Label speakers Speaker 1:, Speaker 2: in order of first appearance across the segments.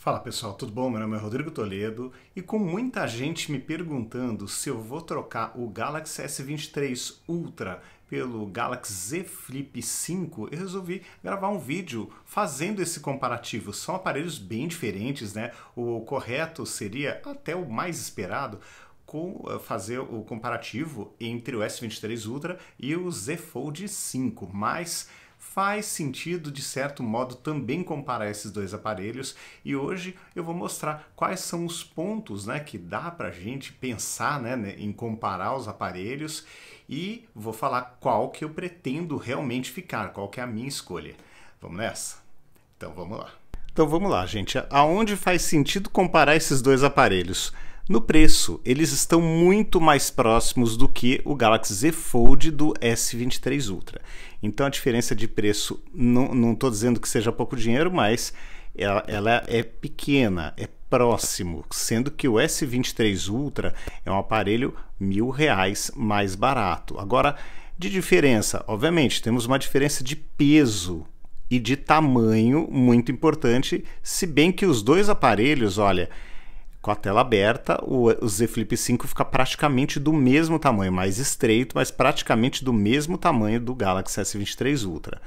Speaker 1: Fala pessoal, tudo bom? Meu nome é Rodrigo Toledo e com muita gente me perguntando se eu vou trocar o Galaxy S23 Ultra pelo Galaxy Z Flip 5, eu resolvi gravar um vídeo fazendo esse comparativo. São aparelhos bem diferentes, né? O correto seria até o mais esperado eh, fazer o comparativo entre o S23 Ultra e o Z Fold 5, mas faz sentido, de certo modo, também comparar esses dois aparelhos e hoje eu vou mostrar quais são os pontos né, que dá para a gente pensar né, né, em comparar os aparelhos e vou falar qual que eu pretendo realmente ficar, qual que é a minha escolha. Vamos nessa? Então vamos lá. Então vamos lá, gente. Aonde faz sentido comparar esses dois aparelhos? No preço, eles estão muito mais próximos do que o Galaxy Z Fold do S23 Ultra. Então a diferença de preço, não estou dizendo que seja pouco dinheiro, mas ela, ela é pequena, é próximo, sendo que o S23 Ultra é um aparelho mil reais mais barato. Agora, de diferença, obviamente, temos uma diferença de peso e de tamanho muito importante, se bem que os dois aparelhos, olha, com a tela aberta, o, Z Flip 5 fica praticamente do mesmo tamanho, mais estreito, mas praticamente do mesmo tamanho do Galaxy S23 Ultra.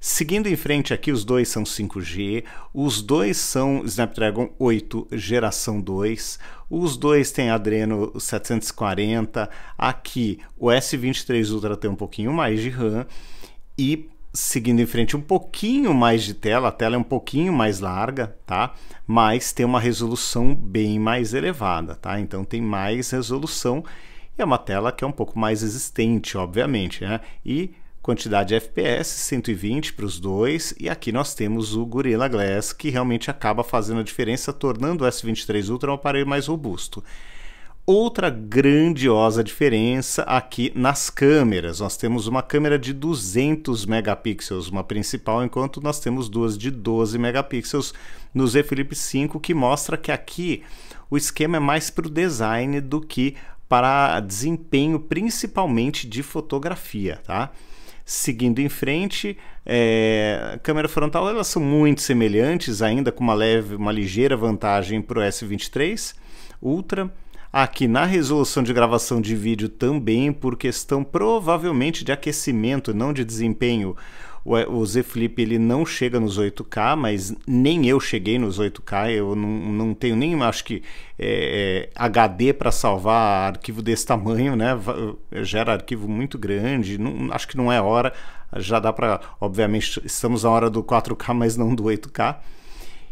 Speaker 1: Seguindo em frente aqui, os dois são 5G, os dois são Snapdragon 8 geração 2, os dois têm Adreno 740, aqui o S23 Ultra tem um pouquinho mais de RAM e seguindo em frente um pouquinho mais de tela, a tela é um pouquinho mais larga, tá? Mas tem uma resolução bem mais elevada, tá? Então tem mais resolução e é uma tela que é um pouco mais resistente, obviamente, né? E quantidade de FPS, 120 para os dois, e aqui nós temos o Gorilla Glass, que realmente acaba fazendo a diferença, tornando o S23 Ultra um aparelho mais robusto. Outra grandiosa diferença aqui nas câmeras. Nós temos uma câmera de 200 megapixels, uma principal, enquanto nós temos duas de 12 megapixels no Z Flip 5, que mostra que aqui o esquema é mais para o design do que para desempenho, principalmente de fotografia, tá? Seguindo em frente, é, câmera frontal elas são muito semelhantes, ainda com uma leve, uma ligeira vantagem para o S23 Ultra aqui na resolução de gravação de vídeo também, por questão provavelmente de aquecimento, não de desempenho. O é, Z Flip ele não chega nos 8K, mas nem eu cheguei nos 8K. Eu não, não tenho nem, acho que, é, é HD para salvar arquivo desse tamanho, né? Gera arquivo muito grande. Não, acho que não é hora. Já dá para, obviamente, estamos na hora do 4K, mas não do 8K.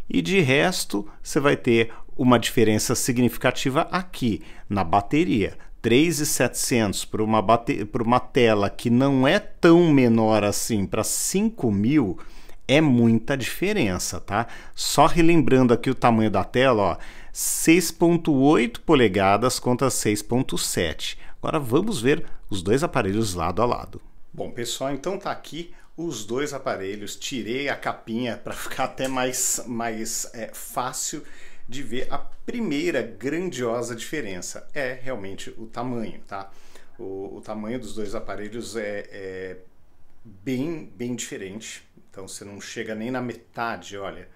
Speaker 1: E de resto, você vai ter uma diferença significativa aqui na bateria. 3,700 para uma, bate... uma tela que não é tão menor assim para 5000 é muita diferença, tá? Só relembrando aqui o tamanho da tela, ó, 6.8 polegadas contra 6.7. Agora vamos ver os dois aparelhos lado a lado. Bom, pessoal, então tá aqui os dois aparelhos, tirei a capinha para ficar até mais, mais é, fácil de ver a primeira grandiosa diferença é realmente o tamanho, tá? O, o tamanho dos dois aparelhos é, é, bem, bem diferente. Então você não chega nem na metade, olha,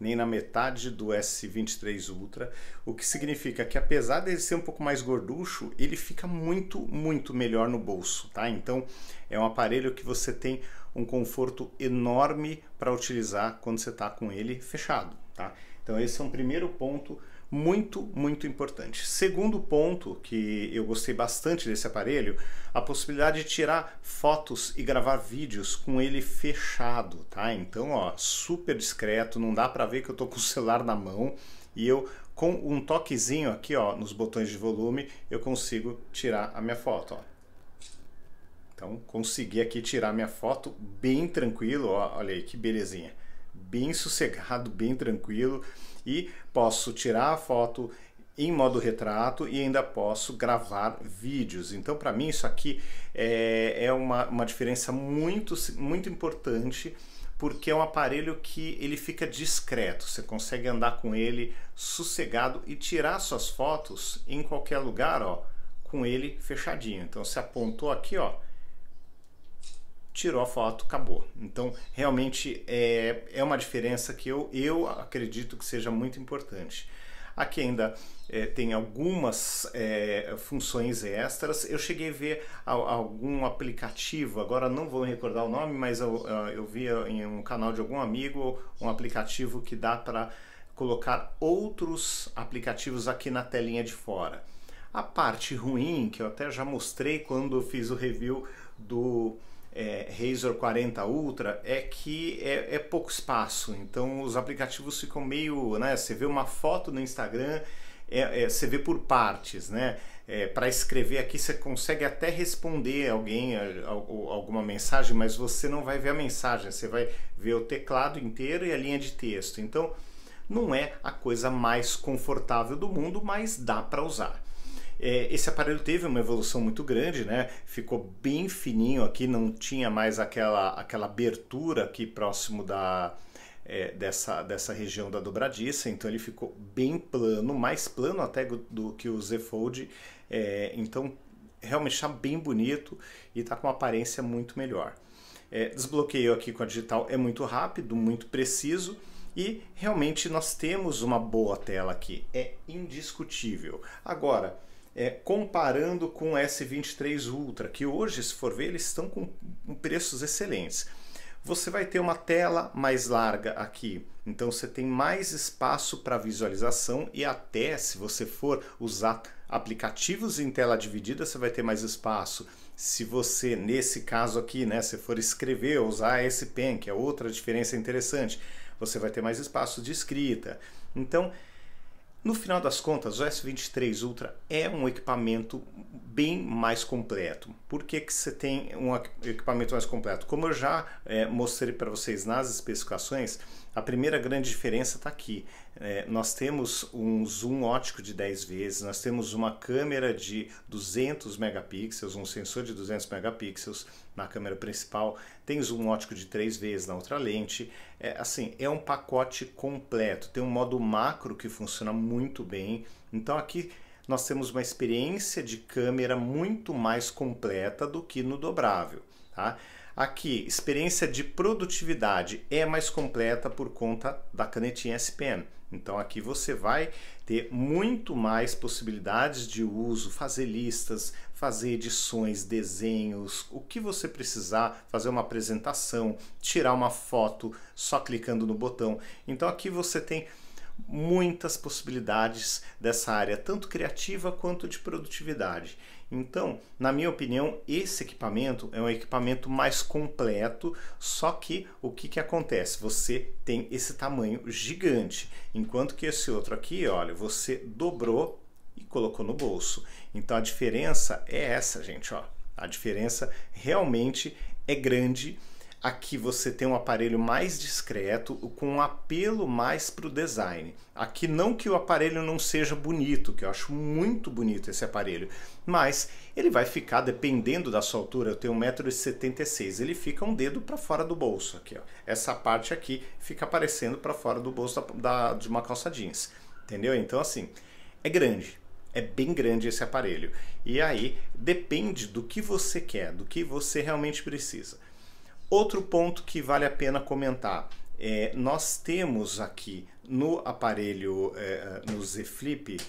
Speaker 1: nem na metade do S23 Ultra, o que significa que apesar dele ser um pouco mais gorducho, ele fica muito, muito melhor no bolso, tá? Então é um aparelho que você tem um conforto enorme para utilizar quando você está com ele fechado. Tá? Então esse é um primeiro ponto muito, muito importante. Segundo ponto que eu gostei bastante desse aparelho, a possibilidade de tirar fotos e gravar vídeos com ele fechado, tá? Então, ó, super discreto, não dá para ver que eu estou com o celular na mão e eu com um toquezinho aqui, ó, nos botões de volume, eu consigo tirar a minha foto, ó. Então consegui aqui tirar minha foto bem tranquilo, ó, olha aí que belezinha, bem sossegado, bem tranquilo e posso tirar a foto em modo retrato e ainda posso gravar vídeos. Então, para mim, isso aqui é, é, uma, uma diferença muito, muito importante porque é um aparelho que ele fica discreto, você consegue andar com ele sossegado e tirar suas fotos em qualquer lugar, ó, com ele fechadinho. Então, você apontou aqui, ó, tirou a foto, acabou. Então, realmente é, é uma diferença que eu, eu acredito que seja muito importante. Aqui ainda é, tem algumas é, funções extras. Eu cheguei a ver a, a algum aplicativo, agora não vou recordar o nome, mas eu, ah, eu vi ah, em um canal de algum amigo um aplicativo que dá para colocar outros aplicativos aqui na telinha de fora. A parte ruim, que eu até já mostrei quando eu fiz o review do é, Razor 40 Ultra é que é, é, pouco espaço, então os aplicativos ficam meio, né? Você vê uma foto no Instagram, é, é você vê por partes, né? É, para escrever aqui você consegue até responder alguém a, é, a, alguma mensagem, mas você não vai ver a mensagem, você vai ver o teclado inteiro e a linha de texto. Então não é a coisa mais confortável do mundo, mas dá para usar. É, esse aparelho teve uma evolução muito grande, né? Ficou bem fininho aqui, não tinha mais aquela, aquela abertura aqui próximo da, é, dessa, dessa região da dobradiça, então ele ficou bem plano, mais plano até do, do que o Z Fold, é, então realmente está bem bonito e está com uma aparência muito melhor. É, desbloqueio aqui com a digital é muito rápido, muito preciso e realmente nós temos uma boa tela aqui, é indiscutível. Agora, é, comparando com o S23 Ultra, que hoje, se for ver, eles estão com preços excelentes. Você vai ter uma tela mais larga aqui, então você tem mais espaço para visualização e até se você for usar aplicativos em tela dividida, você vai ter mais espaço. Se você, nesse caso aqui, né, se for escrever, usar S Pen, que é outra diferença interessante, você vai ter mais espaço de escrita. Então, no final das contas, o S23 Ultra é um equipamento bem mais completo. Por que, que você tem um equipamento mais completo? Como eu já é, mostrei para vocês nas especificações, a primeira grande diferença está aqui. É, nós temos um zoom óptico de 10 vezes, nós temos uma câmera de 200 megapixels, um sensor de 200 megapixels, na câmera principal, tem zoom óptico de três vezes na outra lente. É, assim, é um pacote completo. Tem um modo macro que funciona muito bem. Então aqui nós temos uma experiência de câmera muito mais completa do que no dobrável, tá? Aqui, experiência de produtividade é mais completa por conta da canetinha S-Pen. Então aqui você vai ter muito mais possibilidades de uso, fazer listas, fazer edições, desenhos, o que você precisar, fazer uma apresentação, tirar uma foto só clicando no botão. Então aqui você tem muitas possibilidades dessa área, tanto criativa quanto de produtividade. Então, na minha opinião, esse equipamento é um equipamento mais completo, só que o que, que acontece? Você tem esse tamanho gigante, enquanto que esse outro aqui, olha, você dobrou e colocou no bolso. Então a diferença é essa, gente, ó. A diferença realmente é grande Aqui você tem um aparelho mais discreto, com um apelo mais para o design. Aqui não que o aparelho não seja bonito, que eu acho muito bonito esse aparelho, mas ele vai ficar, dependendo da sua altura, eu tenho 1,76m, ele fica um dedo para fora do bolso aqui. Ó. Essa parte aqui fica aparecendo para fora do bolso da, da, de uma calça jeans, entendeu? Então assim, é grande, é bem grande esse aparelho. E aí depende do que você quer, do que você realmente precisa. Outro ponto que vale a pena comentar. É, nós temos aqui no aparelho, é, no Z Flip,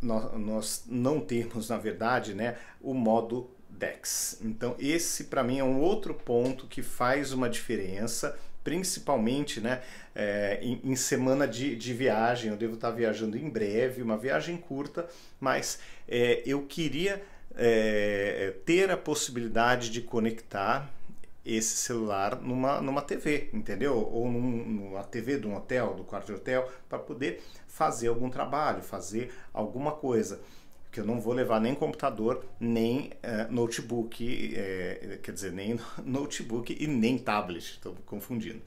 Speaker 1: nós, nós não temos, na verdade, né, o modo DeX. Então, esse para mim é um outro ponto que faz uma diferença, principalmente né, é, em, em, semana de, de, viagem. Eu devo estar viajando em breve, uma viagem curta, mas é, eu queria é, ter a possibilidade de conectar esse celular numa, numa TV, entendeu? Ou num, numa TV de um hotel, do quarto de hotel, para poder fazer algum trabalho, fazer alguma coisa. Que eu não vou levar nem computador, nem uh, notebook, é, quer dizer, nem notebook e nem tablet, estou confundindo.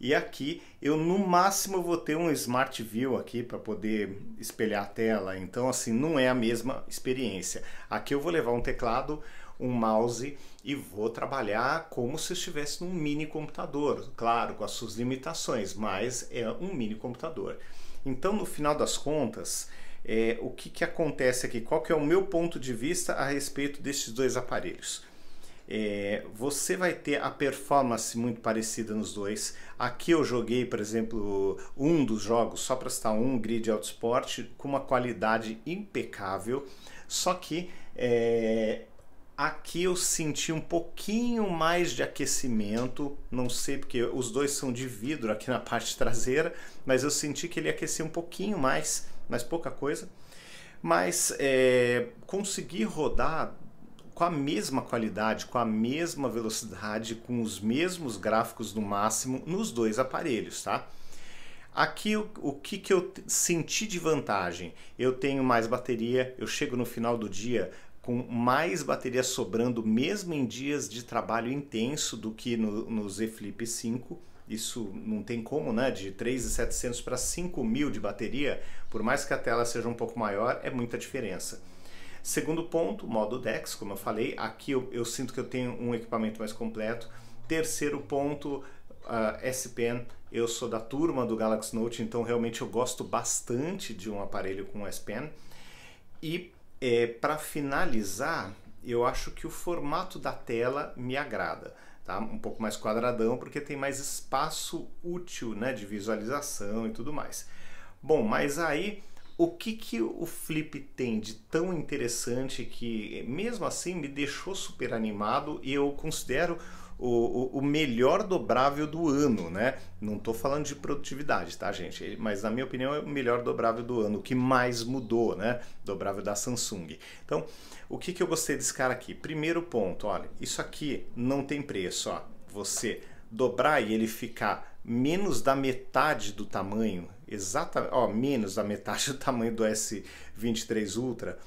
Speaker 1: E aqui eu no máximo vou ter um Smart View aqui para poder espelhar a tela, então assim não é a mesma experiência. Aqui eu vou levar um teclado, um mouse e vou trabalhar como se estivesse num mini computador, claro, com as suas limitações, mas é um mini computador. Então, no final das contas, é, o que, que acontece aqui? Qual que é o meu ponto de vista a respeito destes dois aparelhos? É, você vai ter a performance muito parecida nos dois. Aqui eu joguei, por exemplo, um dos jogos, só para citar um, Grid Autosport, com uma qualidade impecável, só que é, Aqui eu senti um pouquinho mais de aquecimento, não sei porque os dois são de vidro aqui na parte traseira, mas eu senti que ele aquecia um pouquinho mais, mas pouca coisa. Mas é, consegui rodar com a mesma qualidade, com a mesma velocidade, com os mesmos gráficos no máximo nos dois aparelhos, tá? Aqui o, o que, que eu senti de vantagem? Eu tenho mais bateria, eu chego no final do dia com mais bateria sobrando, mesmo em dias de trabalho intenso, do que no, no Z Flip 5. Isso não tem como, né? De 3.700 para 5.000 de bateria, por mais que a tela seja um pouco maior, é muita diferença. Segundo ponto, modo DeX, como eu falei, aqui eu, eu sinto que eu tenho um equipamento mais completo. Terceiro ponto, uh, S Pen. Eu sou da turma do Galaxy Note, então realmente eu gosto bastante de um aparelho com S Pen. E é, Para finalizar, eu acho que o formato da tela me agrada. Tá? Um pouco mais quadradão, porque tem mais espaço útil né, de visualização e tudo mais. Bom, mas aí o que, que o Flip tem de tão interessante que, mesmo assim, me deixou super animado e eu considero o, o, melhor dobrável do ano, né? Não estou falando de produtividade, tá, gente? Mas na minha opinião é o melhor dobrável do ano, o que mais mudou, né? Dobrável da Samsung. Então, o que, que eu gostei desse cara aqui? Primeiro ponto, olha, isso aqui não tem preço, ó. Você dobrar e ele ficar menos da metade do tamanho, exatamente, ó, menos da metade do tamanho do S23 Ultra,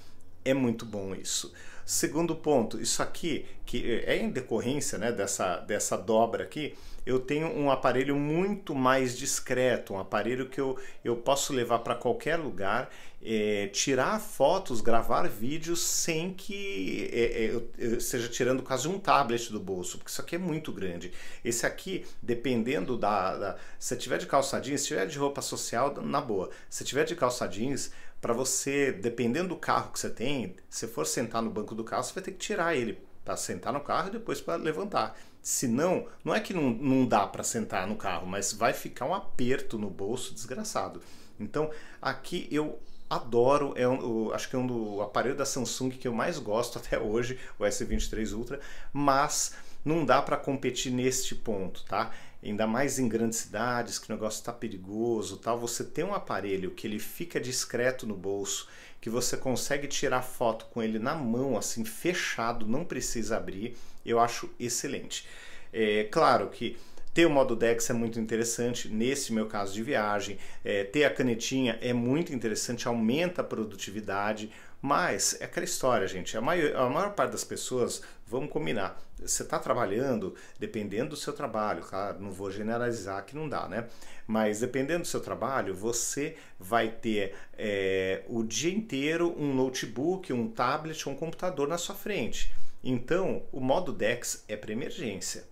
Speaker 1: é muito bom isso. Segundo ponto, isso aqui, que é em decorrência né, dessa, dessa dobra aqui, eu tenho um aparelho muito mais discreto, um aparelho que eu, eu posso levar para qualquer lugar, é, tirar fotos, gravar vídeos sem que é, é, eu, seja tirando quase um tablet do bolso, porque isso aqui é muito grande. Esse aqui, dependendo da. da se tiver de calça jeans, se tiver de roupa social, na boa. Se tiver de calça jeans, para você, dependendo do carro que você tem, se for sentar no banco do carro, você vai ter que tirar ele para sentar no carro e depois para levantar. Se não, não é que não, não dá para sentar no carro, mas vai ficar um aperto no bolso desgraçado. Então, aqui eu adoro, é um, acho que é um do aparelho da Samsung que eu mais gosto até hoje, o S23 Ultra, mas não dá para competir neste ponto, tá? Ainda mais em grandes cidades, que o negócio está perigoso, tal. Você tem um aparelho que ele fica discreto no bolso, que você consegue tirar foto com ele na mão, assim fechado, não precisa abrir. Eu acho excelente. É claro que ter o modo DeX é muito interessante, nesse meu caso de viagem. É, ter a canetinha é muito interessante, aumenta a produtividade. Mas é aquela história, gente. A maior, a maior parte das pessoas, vamos combinar, você está trabalhando, dependendo do seu trabalho, claro, não vou generalizar que não dá, né? Mas dependendo do seu trabalho, você vai ter é, o dia inteiro um notebook, um tablet, um computador na sua frente. Então, o modo DEX é para emergência.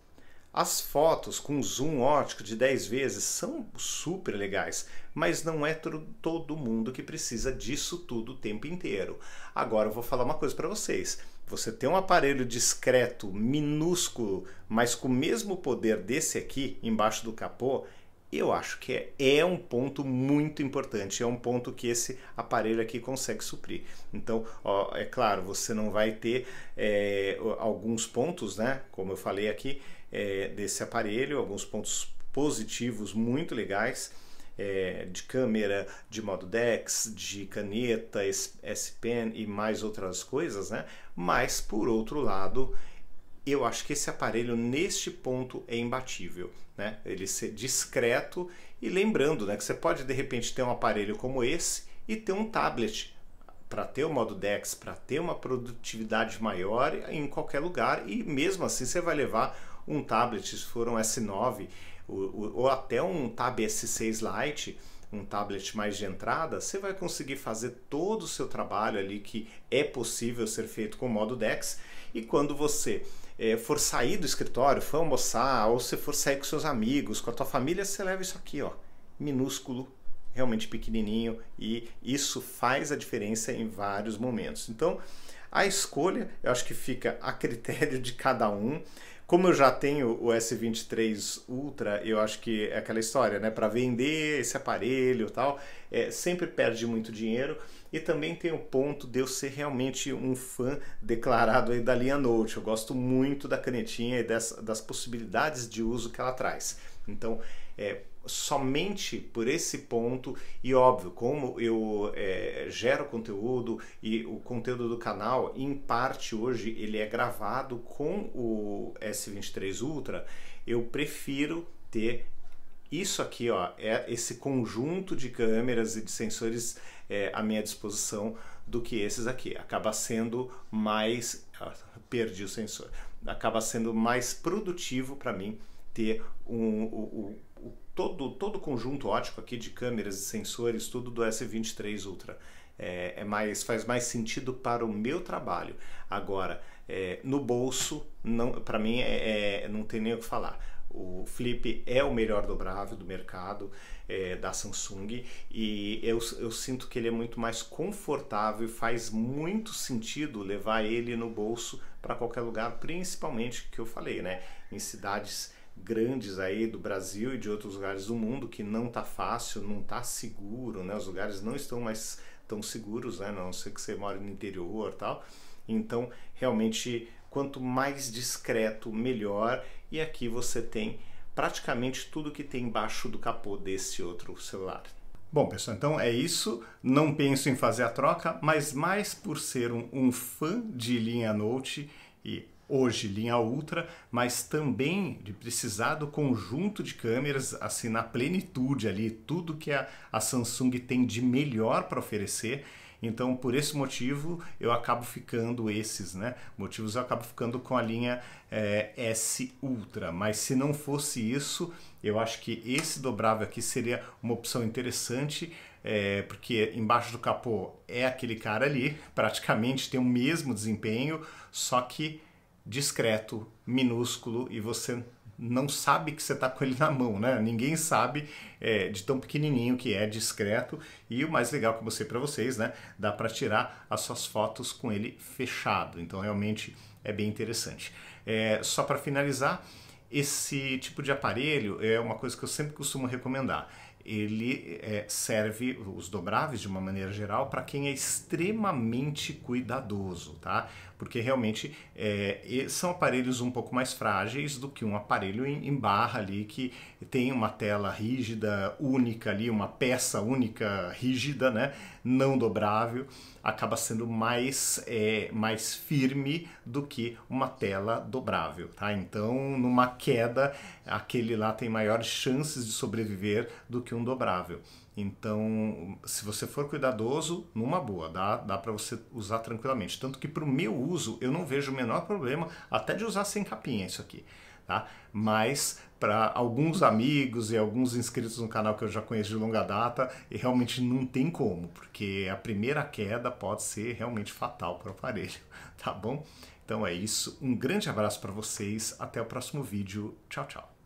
Speaker 1: As fotos com zoom óptico de 10 vezes são super legais, mas não é todo mundo que precisa disso tudo o tempo inteiro. Agora eu vou falar uma coisa para vocês. Você tem um aparelho discreto, minúsculo, mas com o mesmo poder desse aqui embaixo do capô, eu acho que é, é um ponto muito importante, é um ponto que esse aparelho aqui consegue suprir. Então, ó, é claro, você não vai ter é, alguns pontos, né? Como eu falei aqui, é, desse aparelho, alguns pontos positivos muito legais. É, de câmera, de modo DeX, de caneta, S-Pen e mais outras coisas, né? Mas, por outro lado, eu acho que esse aparelho, neste ponto, é imbatível. Né? Ele ser discreto e lembrando né, que você pode, de repente, ter um aparelho como esse e ter um tablet para ter o modo DEX, para ter uma produtividade maior em qualquer lugar e mesmo assim você vai levar um tablet, se for um S9 ou, até um Tab S6 Lite, um tablet mais de entrada, você vai conseguir fazer todo o seu trabalho ali que é possível ser feito com o modo DeX. E quando você é, for sair do escritório, for almoçar, ou se for sair com seus amigos, com a tua família, você leva isso aqui, ó, minúsculo, realmente pequenininho, e isso faz a diferença em vários momentos. Então, a escolha, eu acho que fica a critério de cada um. Como eu já tenho o S23 Ultra, eu acho que é aquela história, né? Para vender esse aparelho e tal, é, sempre perde muito dinheiro. E também tem o ponto de eu ser realmente um fã declarado aí da linha Note. Eu gosto muito da canetinha e das possibilidades de uso que ela traz. Então, é, somente por esse ponto e óbvio como eu é, gero conteúdo e o conteúdo do canal em parte hoje ele é gravado com o S23 Ultra eu prefiro ter isso aqui ó é esse conjunto de câmeras e de sensores é, à minha disposição do que esses aqui acaba sendo mais ah, perdi o sensor acaba sendo mais produtivo para mim ter um, um, um todo, todo o conjunto ótico aqui de câmeras e sensores, tudo do S23 Ultra. É, é mais, faz mais sentido para o meu trabalho. Agora, é, no bolso, para mim, é, é, não tem nem o que falar. O Flip é o melhor dobrável do mercado é, da Samsung e eu, eu, sinto que ele é muito mais confortável e faz muito sentido levar ele no bolso para qualquer lugar, principalmente que eu falei, né? Em cidades grandes aí do Brasil e de outros lugares do mundo que não tá fácil, não tá seguro, né? Os lugares não estão mais tão seguros, né? A não sei que você mora no interior, tal. Então, realmente, quanto mais discreto, melhor. E aqui você tem praticamente tudo que tem embaixo do capô desse outro celular. Bom, pessoal, então é isso. Não penso em fazer a troca, mas mais por ser um, um fã de linha Note e hoje linha ultra, mas também de precisar do conjunto de câmeras assim na plenitude ali, tudo que a, a Samsung tem de melhor para oferecer. Então, por esse motivo, eu acabo ficando esses, né? Motivos eu acabo ficando com a linha é, S Ultra. Mas se não fosse isso, eu acho que esse dobrável aqui seria uma opção interessante, é, porque embaixo do capô é aquele cara ali, praticamente tem o mesmo desempenho, só que discreto, minúsculo e você não sabe que você está com ele na mão, né? Ninguém sabe é, de tão pequenininho que é, discreto. E o mais legal que eu mostrei para vocês, né? Dá para tirar as suas fotos com ele fechado. Então, realmente é bem interessante. É, só para finalizar, esse tipo de aparelho é uma coisa que eu sempre costumo recomendar. Ele é, serve os dobráveis de uma maneira geral para quem é extremamente cuidadoso, tá? porque realmente é, são aparelhos um pouco mais frágeis do que um aparelho em, em, barra ali que tem uma tela rígida, única ali, uma peça única, rígida, né? não dobrável, acaba sendo mais, é, mais firme do que uma tela dobrável. Tá? Então, numa queda, aquele lá tem maiores chances de sobreviver do que um dobrável. Então, se você for cuidadoso, numa boa, dá, dá para você usar tranquilamente. Tanto que para o meu uso, eu não vejo o menor problema até de usar sem capinha isso aqui. Tá? Mas para alguns amigos e alguns inscritos no canal que eu já conheço de longa data, realmente não tem como, porque a primeira queda pode ser realmente fatal para o aparelho, tá bom? Então é isso, um grande abraço para vocês, até o próximo vídeo, tchau, tchau.